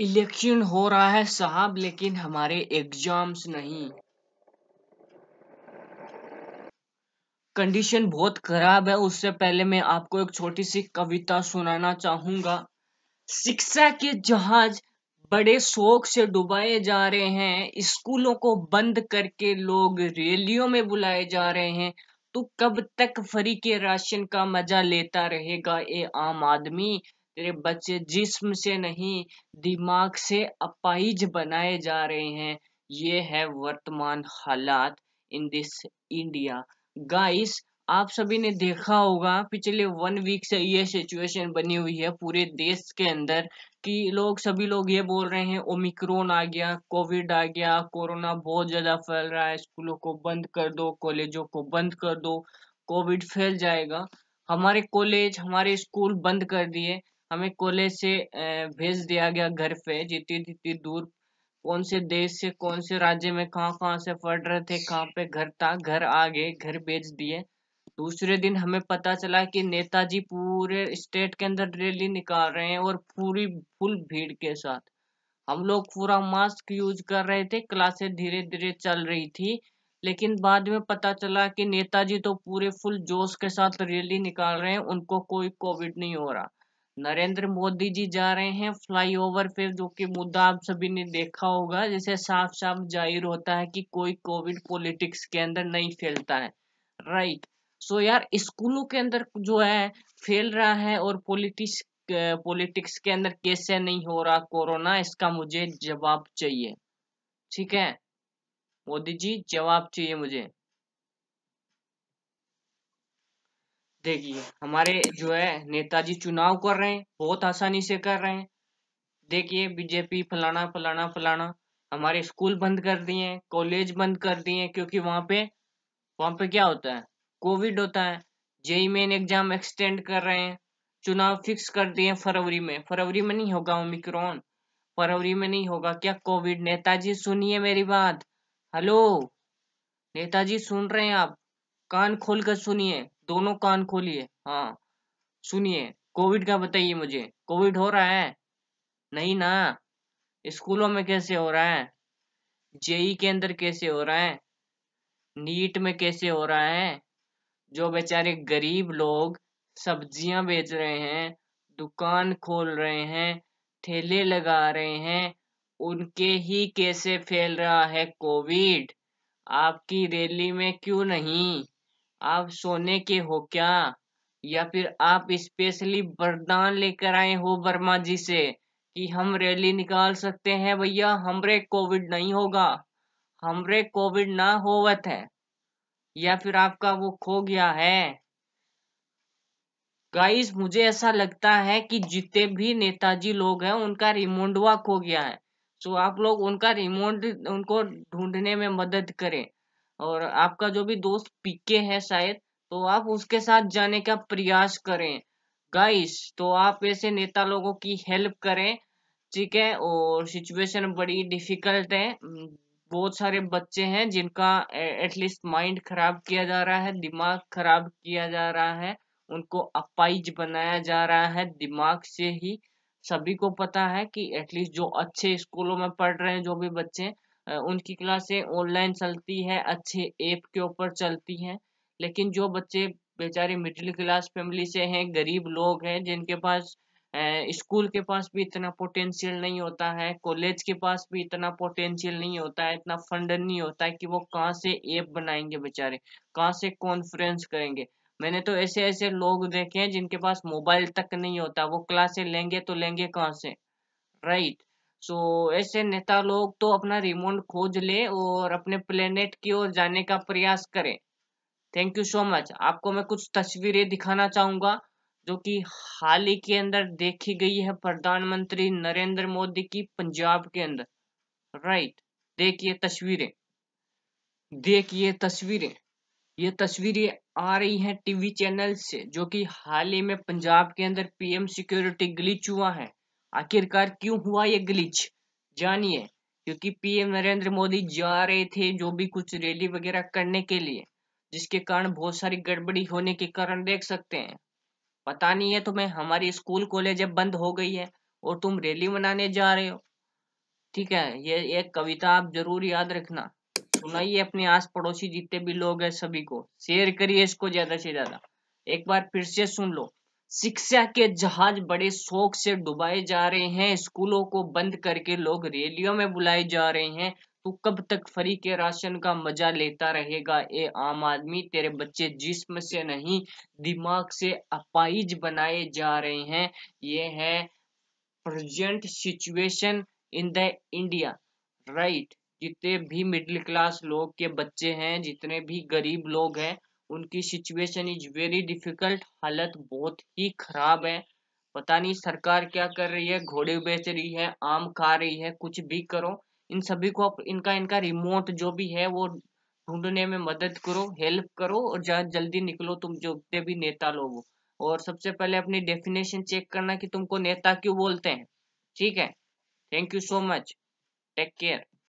election हो रहा है साहब लेकिन हमारे एग्जाम्स नहीं कंडीशन बहुत खराब है उससे पहले मैं आपको एक छोटी सी कविता सुनाना चाहूंगा शिक्षा के जहाज बड़े शोक से डुबाए जा रहे हैं स्कूलों को बंद करके लोग रैलियों में बुलाए जा रहे हैं तो कब तक फ्री के राशन का मजा लेता रहेगा ये आम आदमी तेरे बच्चे जिस्म से नहीं दिमाग से अपाइज बनाए जा रहे हैं ये है वर्तमान हालात इन दिस इंडिया गाइस आप सभी ने देखा होगा पिछले वन वीक से ये सिचुएशन बनी हुई है पूरे देश के अंदर कि लोग सभी लोग ये बोल रहे हैं ओमिक्रोन आ गया कोविड आ गया कोरोना बहुत ज़्यादा फैल रहा है स्कूलों को बंद कर दो कॉलेजों को बंद कर दो कोविड फैल जाएगा हमारे कॉलेज हमारे स्कूल बंद कर दिए हमें कॉलेज से भेज दिया गया घर पे जितनी जितनी दूर कौन से देश से कौन से राज्य में कहाँ कहाँ से पढ़ रहे थे कहाँ पे घर था घर आ गए घर भेज दिए दूसरे दिन हमें पता चला कि नेताजी पूरे स्टेट के अंदर रैली निकाल रहे हैं और पूरी फुल भीड़ के साथ हम लोग पूरा मास्क यूज कर रहे थे क्लासें धीरे धीरे चल रही थी लेकिन बाद में पता चला कि नेताजी तो पूरे फुल जोश के साथ रैली निकाल रहे हैं उनको कोई कोविड नहीं हो रहा नरेंद्र मोदी जी जा रहे हैं फ्लाईओवर पे जो कि मुद्दा आप सभी ने देखा होगा जैसे साफ साफ जाहिर होता है कि कोई कोविड पॉलिटिक्स के अंदर नहीं फैलता है राइट सो यार स्कूलों के अंदर जो है फैल रहा है और पॉलिटिक्स पॉलिटिक्स के अंदर कैसे नहीं हो रहा कोरोना इसका मुझे जवाब चाहिए ठीक है मोदी जी जवाब चाहिए मुझे देखिए हमारे जो है नेताजी चुनाव कर रहे हैं बहुत आसानी से कर रहे हैं देखिए बीजेपी फलाना फलाना फलाना हमारे स्कूल बंद कर दिए हैं कॉलेज बंद कर दिए हैं क्योंकि वहाँ पे वहाँ पे क्या होता है कोविड होता है जेई मेन एग्जाम एक्सटेंड कर रहे हैं चुनाव फिक्स कर दिए फरवरी में फरवरी में नहीं होगा ओमिक्रॉन फरवरी में नहीं होगा क्या कोविड नेताजी सुनिए मेरी बात हेलो नेताजी सुन रहे हैं आप कान खोल कर सुनिए दोनों कान खोलिए हाँ सुनिए कोविड का बताइए मुझे कोविड हो रहा है नहीं ना स्कूलों में कैसे हो रहा है जेई के अंदर कैसे हो रहा है नीट में कैसे हो रहा है जो बेचारे गरीब लोग सब्जियां बेच रहे हैं दुकान खोल रहे हैं ठेले लगा रहे हैं उनके ही कैसे फैल रहा है कोविड आपकी रैली में क्यों नहीं आप सोने के हो क्या या फिर आप स्पेशली वरदान लेकर आए हो वर्मा जी से कि हम रैली निकाल सकते हैं भैया हमरे कोविड नहीं होगा हमरे कोविड ना होवत है या फिर आपका वो खो गया है गाइस मुझे ऐसा लगता है कि जितने भी नेताजी लोग हैं उनका रिमोंडवा खो गया है सो आप लोग उनका रिमोंड उनको ढूंढने में मदद करें और आपका जो भी दोस्त पीके है शायद तो आप उसके साथ जाने का प्रयास करें गाइस तो आप ऐसे नेता लोगों की हेल्प करें ठीक है और सिचुएशन बड़ी डिफिकल्ट है बहुत सारे बच्चे हैं जिनका एटलीस्ट माइंड खराब किया जा रहा है दिमाग खराब किया जा रहा है उनको अपाइज बनाया जा रहा है दिमाग से ही सभी को पता है कि एटलीस्ट जो अच्छे स्कूलों में पढ़ रहे हैं जो भी बच्चे उनकी क्लासें ऑनलाइन चलती है अच्छे ऐप के ऊपर चलती हैं लेकिन जो बच्चे बेचारे मिडिल क्लास फैमिली से हैं गरीब लोग हैं जिनके पास स्कूल के पास भी इतना पोटेंशियल नहीं होता है कॉलेज के पास भी इतना पोटेंशियल नहीं होता है इतना फंड नहीं होता है कि वो कहाँ से ऐप बनाएंगे बेचारे कहाँ से कॉन्फ्रेंस करेंगे मैंने तो ऐसे ऐसे लोग देखे हैं जिनके पास मोबाइल तक नहीं होता वो क्लासे लेंगे तो लेंगे कहाँ से राइट सो ऐसे नेता लोग तो अपना रिमोट खोज ले और अपने प्लेनेट की ओर जाने का प्रयास करें थैंक यू सो मच आपको मैं कुछ तस्वीरें दिखाना चाहूंगा जो कि हाल ही के अंदर देखी गई है प्रधानमंत्री नरेंद्र मोदी की पंजाब के अंदर राइट देखिए तस्वीरें देखिए तस्वीरें ये तस्वीरें आ रही हैं टीवी चैनल से जो कि हाल ही में पंजाब के अंदर पीएम सिक्योरिटी ग्लिच हुआ है आखिरकार क्यों हुआ ये ग्लिच जानिए क्योंकि पीएम नरेंद्र मोदी जा रहे थे जो भी कुछ रैली वगैरह करने के लिए जिसके कारण बहुत सारी गड़बड़ी होने के कारण देख सकते हैं पता नहीं है तुम्हें हमारी स्कूल कॉलेज अब बंद हो गई है और तुम रैली मनाने जा रहे हो ठीक है ये एक कविता आप जरूर याद रखना सुनाइए अपने आस पड़ोसी जितने भी लोग हैं सभी को शेयर करिए इसको ज्यादा से ज्यादा एक बार फिर से सुन लो शिक्षा के जहाज बड़े शौक से डुबाए जा रहे हैं स्कूलों को बंद करके लोग रैलियों में बुलाए जा रहे हैं तू कब तक फ्री के राशन का मजा लेता रहेगा ए आम आदमी तेरे बच्चे जिस्म से नहीं दिमाग से अपाइज बनाए जा रहे हैं ये है present situation in the India right जितने भी मिडिल क्लास लोग के बच्चे हैं जितने भी गरीब लोग हैं उनकी सिचुएशन इज वेरी डिफिकल्ट हालत बहुत ही खराब है पता नहीं सरकार क्या कर रही है घोड़े बेच रही है आम खा रही है कुछ भी करो इन सभी को इनका इनका रिमोट जो भी है वो ढूंढने में मदद करो हेल्प करो और जहाँ जल्दी निकलो तुम जो जितने भी नेता लोग और सबसे पहले अपनी डेफिनेशन चेक करना कि तुमको नेता क्यों बोलते हैं ठीक है thank you so much take care